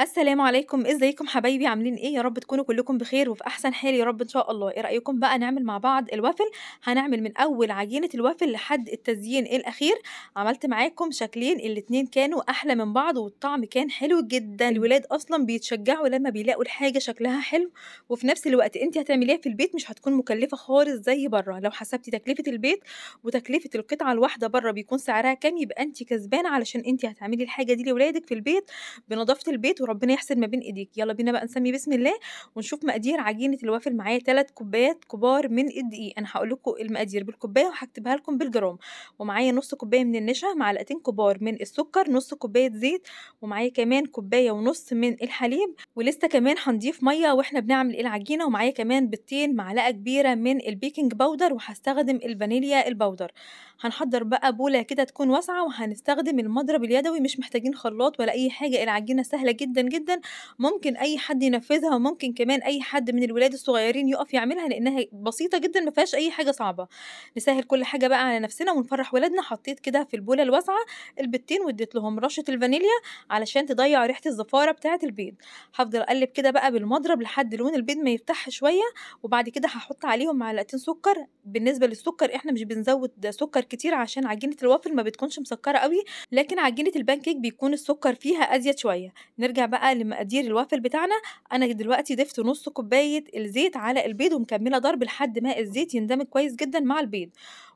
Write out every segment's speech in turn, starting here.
السلام عليكم ازيكم حبايبي عاملين ايه يا رب تكونوا كلكم بخير وفي احسن حال يا رب ان شاء الله ايه رايكم بقى نعمل مع بعض الوافل هنعمل من اول عجينه الوافل لحد التزيين الاخير عملت معاكم شكلين الاتنين كانوا احلى من بعض والطعم كان حلو جدا الولاد اصلا بيتشجعوا لما بيلاقوا الحاجه شكلها حلو وفي نفس الوقت انت هتعمليها في البيت مش هتكون مكلفه خالص زي بره لو حسبتي تكلفه البيت وتكلفه القطعه الواحده بره بيكون سعرها كام يبقى انت كسبانه علشان انت هتعملي الحاجه دي لاولادك في البيت بنظافه البيت وربنا يحسن ما بين ايديك يلا بينا بقى نسمي بسم الله ونشوف مقادير عجينه الوافل معايا 3 كوبايات كبار من الدقيق انا هقول لكم المقادير بالكوبايه وهكتبها لكم بالجرام ومعايا نص كوبايه من النشا معلقتين كبار من السكر نص كوبايه زيت ومعايا كمان كوبايه ونص من الحليب ولسه كمان هنضيف ميه واحنا بنعمل العجينه ومعايا كمان بيضتين معلقه كبيره من البيكنج باودر وهستخدم الفانيليا الباودر هنحضر بقى بوله كده تكون واسعه وهنستخدم المضرب اليدوي مش محتاجين خلاط ولا اي حاجه العجينه سهله جدا جدا جدا ممكن اي حد ينفذها وممكن كمان اي حد من الولاد الصغيرين يقف يعملها لانها بسيطه جدا ما فيهاش اي حاجه صعبه نسهل كل حاجه بقى على نفسنا ونفرح ولادنا حطيت كده في البوله الواسعه البيضتين واديت لهم رشه الفانيليا علشان تضيع ريحه الزفاره بتاعه البيض هفضل اقلب كده بقى بالمضرب لحد لون البيض ما يفتح شويه وبعد كده هحط عليهم معلقتين سكر بالنسبه للسكر احنا مش بنزود سكر كتير عشان عجينه الوافل ما بتكونش مسكره قوي لكن عجينه البان كيك بيكون السكر فيها ازيد شويه نرجع نرجع بقى لمقادير الوافل بتاعنا انا دلوقتي ضفت نص كوبايه الزيت على البيض ومكمله ضرب لحد ما الزيت يندمج كويس جدا مع البيض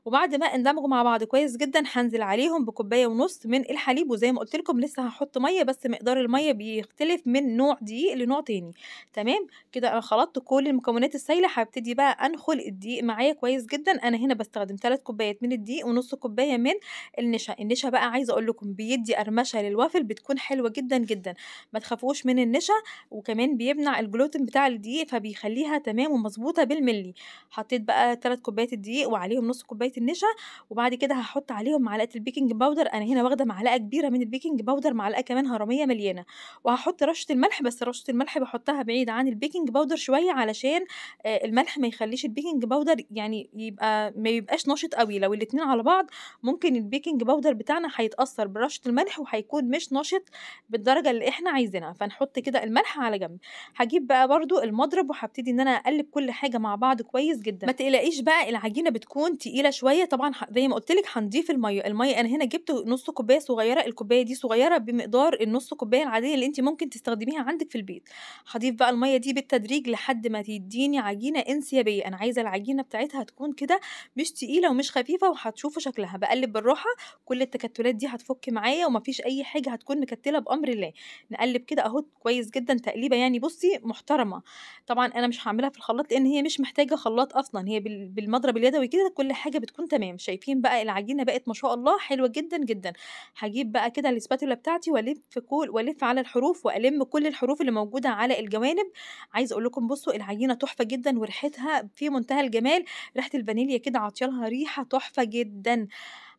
وبعد ما اندمجوا مع بعض كويس جدا هنزل عليهم بكوبايه ونص من الحليب وزي ما قلت لكم لسه هحط ميه بس مقدار الميه بيختلف من نوع دقيق لنوع تاني تمام كده انا خلطت كل المكونات السائله هبتدي بقى انخل الدقيق معايا كويس جدا انا هنا بستخدم 3 كوبايات من الدقيق ونص كوبايه من النشا النشا بقى عايزه اقول لكم بيدي قرمشه للوافل بتكون حلوه جدا جدا ما تخافوش من النشا وكمان بيمنع الجلوتين بتاع الدقيق فبيخليها تمام ومظبوطه بالملي حطيت بقى 3 كوبايات الدقيق وعليهم نص كوبايه النشا وبعد كده هحط عليهم معلقه البيكنج باودر انا هنا واخده معلقه كبيره من البيكنج باودر معلقه كمان هرميه مليانه وهحط رشه الملح بس رشه الملح بحطها بعيد عن البيكنج باودر شويه علشان آه، الملح ما يخليش البيكنج باودر يعني يبقى ما يبقاش ناشط قوي لو الاتنين على بعض ممكن البيكنج باودر بتاعنا هيتاثر برشه الملح وهيكون مش ناشط بالدرجه اللي احنا عايزينها فنحط كده الملح على جنب هجيب بقى برده المضرب وهبتدي ان انا اقلب كل حاجه مع بعض كويس جدا ما تقلقيش بقى العجينه بتكون تقيله شويه طبعا زي ما قلت لك هنضيف الميه الميه انا هنا جبت نص كوبايه صغيره الكوبايه دي صغيره بمقدار النص كوبايه العاديه اللي انت ممكن تستخدميها عندك في البيت هضيف بقى الميه دي بالتدريج لحد ما تديني عجينه انسيابيه انا عايزه العجينه بتاعتها تكون كده مش تقيله ومش خفيفه وهتشوفوا شكلها بقلب بالراحه كل التكتلات دي هتفك معايا ومفيش اي حاجه هتكون مكتله بامر الله نقلب كده اهو كويس جدا تقليبه يعني بصي محترمه طبعا انا مش هعملها في الخلاط لان هي مش محتاجه خلاط اصلا هي بالمضرب اليدوي كده كل حاجه بتكون تمام شايفين بقى العجينه بقت ما شاء الله حلوه جدا جدا هجيب بقى كده الاسباتولا بتاعتي والف كل والف على الحروف والم كل الحروف اللي موجوده على الجوانب عايز اقول لكم بصوا العجينه تحفه جدا وريحتها في منتهى الجمال ريحه الفانيليا كده عاطيه لها ريحه تحفه جدا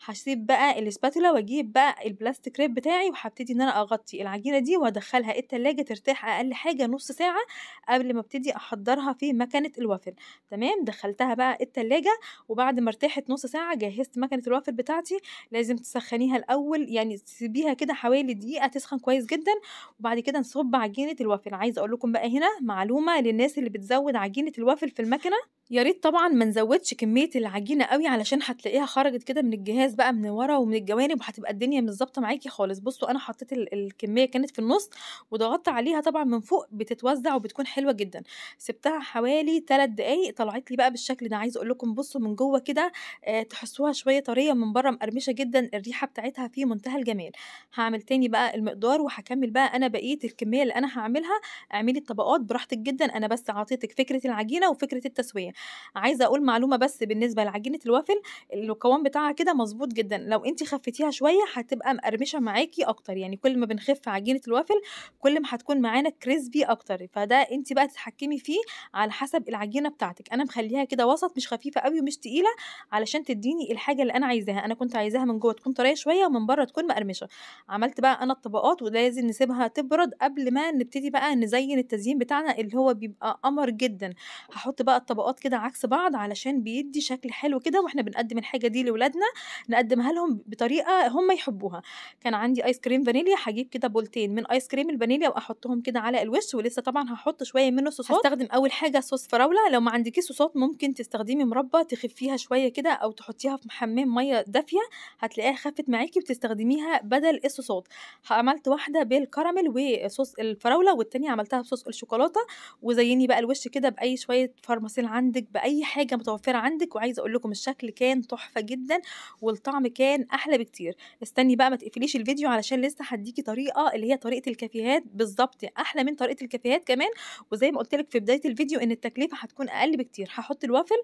هسيب بقى الاسباتولا واجيب بقى البلاستيك ريب بتاعي وهبتدي ان انا اغطي العجينه دي وادخلها التلاجة ترتاح اقل حاجه نص ساعه قبل ما ابتدي احضرها في مكنه الوافل تمام دخلتها بقى التلاجة وبعد ما ارتاحت نص ساعه جهزت مكنه الوافل بتاعتي لازم تسخنيها الاول يعني تسيبيها كده حوالي دقيقه تسخن كويس جدا وبعد كده نصب عجينه الوافل عايزه اقول لكم بقى هنا معلومه للناس اللي بتزود عجينه الوافل في المكنه يا ريت طبعًا ما نزوّدش كمية العجينة أوي علشان هتلاقيها خرجت كده من الجهاز بقى من ورا ومن الجوانب وهتبقى الدنيا مش ظابطه معاكي خالص، بُصّوا أنا حطيت الكمية كانت في النُص وضغطت عليها طبعًا من فوق بتتوزّع وبتكون حلوة جدًا، سِبتها حوالي 3 دقايق طلعت لي بقى بالشكل ده، عايزة أقول لكم بُصّوا من جوّه كده آه، تحسّوها شوية طرية من برّه مقرمشة جدًا، الريحة بتاعتها في منتهى الجمال. هعمل تاني بقى المقدار وهكمل بقى أنا بقية الكمية اللي أنا هعملها اعملي الطبقات براحتك جدًا، أنا بس عطيتِك فكرة العجينة وفكرة التسوية. عايزه اقول معلومه بس بالنسبه لعجينه الوافل القوام بتاعها كده مظبوط جدا لو انت خفتيها شويه هتبقى مقرمشه معاكي اكتر يعني كل ما بنخف عجينه الوافل كل ما هتكون معانا كريسبي اكتر فده انت بقى تتحكمي فيه على حسب العجينه بتاعتك انا مخليها كده وسط مش خفيفه قوي ومش تقيله علشان تديني الحاجه اللي انا عايزاها انا كنت عايزاها من جوه تكون طريه شويه ومن بره تكون مقرمشه عملت بقى انا الطبقات ولازم نسيبها تبرد قبل ما نبتدي بقى نزين التزيين بتاعنا اللي هو بيبقى قمر جدا هحط بقى الطبقات كده كده عكس بعض علشان بيدي شكل حلو كده واحنا بنقدم الحاجه دي لاولادنا نقدمها لهم بطريقه هم يحبوها كان عندي ايس كريم فانيليا هجيب كده بولتين من ايس كريم الفانيليا واحطهم كده على الوش ولسه طبعا هحط شويه منه صوصات هستخدم اول حاجه صوص فراوله لو ما عندكيش صوصات ممكن تستخدمي مربى تخفيها شويه كده او تحطيها في حمام ميه دافيه هتلاقيها خفت معاكي وتستخدميها بدل الصوصات عملت واحده بالكراميل وصوص الفراوله والتانية عملتها بصوص الشوكولاته وزيني بقى الوش كده باي شويه فارماسيل عندك عندك باي حاجه متوفره عندك وعايزه اقول لكم الشكل كان تحفه جدا والطعم كان احلى بكتير استني بقى ما تقفليش الفيديو علشان لسه هديكي طريقه اللي هي طريقه الكافيهات بالظبط احلى من طريقه الكافيهات كمان وزي ما قلت لك في بدايه الفيديو ان التكلفه هتكون اقل بكتير هحط الوافل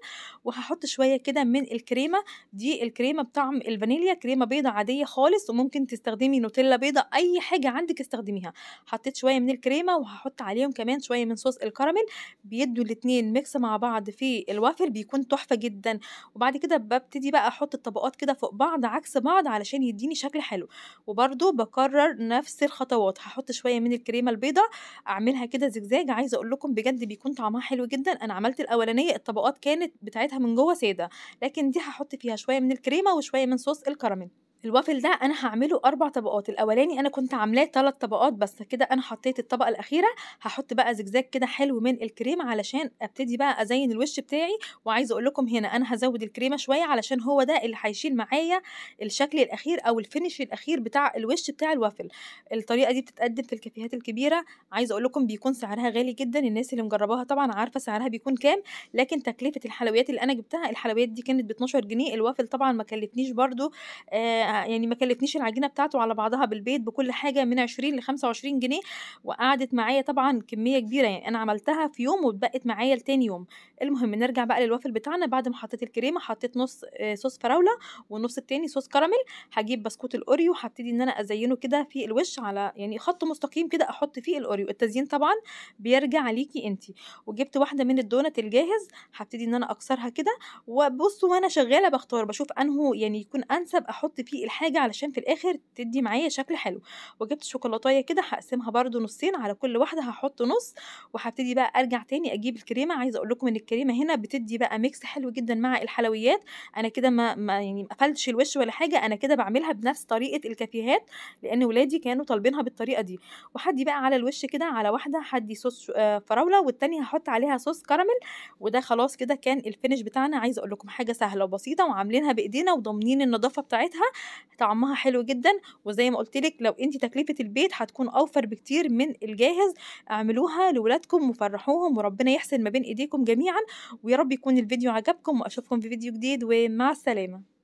وهحط شويه كده من الكريمه دي الكريمه بطعم الفانيليا كريمه بيضه عاديه خالص وممكن تستخدمي نوتيلا بيضه اي حاجه عندك استخدميها حطيت شويه من الكريمه وهحط عليهم كمان شويه من صوص الكراميل بيدوا الاثنين ميكس مع بعض في في الوافل بيكون تحفه جدا وبعد كده ببتدي بقى احط الطبقات كده فوق بعض عكس بعض علشان يديني شكل حلو وبرده بكرر نفس الخطوات هحط شويه من الكريمه البيضه اعملها كده زجزاج عايزه اقول لكم بجد بيكون طعمها حلو جدا انا عملت الاولانيه الطبقات كانت بتاعتها من جوه ساده لكن دي هحط فيها شويه من الكريمه وشويه من صوص الكراميل الوافل ده انا هعمله اربع طبقات الاولاني انا كنت عاملاه ثلاث طبقات بس كده انا حطيت الطبقه الاخيره هحط بقى زجزاج كده حلو من الكريم علشان ابتدي بقى ازين الوش بتاعي وعايزه اقول لكم هنا انا هزود الكريمه شويه علشان هو ده اللي هيشيل معايا الشكل الاخير او الفينش الاخير بتاع الوش بتاع الوافل الطريقه دي بتتقدم في الكافيهات الكبيره عايزه اقول لكم بيكون سعرها غالي جدا الناس اللي مجرباها طبعا عارفه سعرها بيكون كام لكن تكلفه الحلويات اللي انا جبتها الحلويات دي كانت ب 12 جنيه الوافل طبعا ما كلفنيش برده آه يعني ما كلفنيش العجينه بتاعته على بعضها بالبيت بكل حاجه من 20 ل 25 جنيه وقعدت معايا طبعا كميه كبيره يعني انا عملتها في يوم واتبقت معايا لتاني يوم المهم نرجع بقى للوافل بتاعنا بعد ما حطيت الكريمه حطيت نص آه، صوص فراوله والنص التاني صوص كراميل هجيب بسكوت الاوريو هبتدي ان انا ازينه كده في الوش على يعني خط مستقيم كده احط فيه الاوريو التزيين طبعا بيرجع ليكي انت وجبت واحده من الدونت الجاهز هبتدي ان انا اكسرها كده وبصوا وانا شغاله بختار بشوف انه يعني يكون انسب احط فيه دلوقتي الحاجة علشان في الآخر تدي معايا شكل حلو وجبت شوكولاتاية كده هقسمها برده نصين على كل واحدة هحط نص وهبتدي بقى أرجع تاني أجيب الكريمة عايزة أقول لكم إن الكريمة هنا بتدي بقى ميكس حلو جدا مع الحلويات أنا كده ما, ما يعني ما قفلتش الوش ولا حاجة أنا كده بعملها بنفس طريقة الكافيهات لأن ولادي كانوا طالبينها بالطريقة دي وحدي بقى على الوش كده على واحدة حدي صوص آه، فراولة والتانية هحط عليها صوص كراميل وده خلاص كده كان الفينش بتاعنا عايزة أقول لكم حاجة سهلة وبسيطة وعاملينها بإيدينا وضامنين النظافة بتاعتها طعمها حلو جدا وزي ما قلت لك لو انت تكلفه البيت هتكون اوفر بكتير من الجاهز اعملوها لولادكم وفرحوهم وربنا يحسن ما بين ايديكم جميعا ويا رب يكون الفيديو عجبكم واشوفكم في فيديو جديد ومع السلامه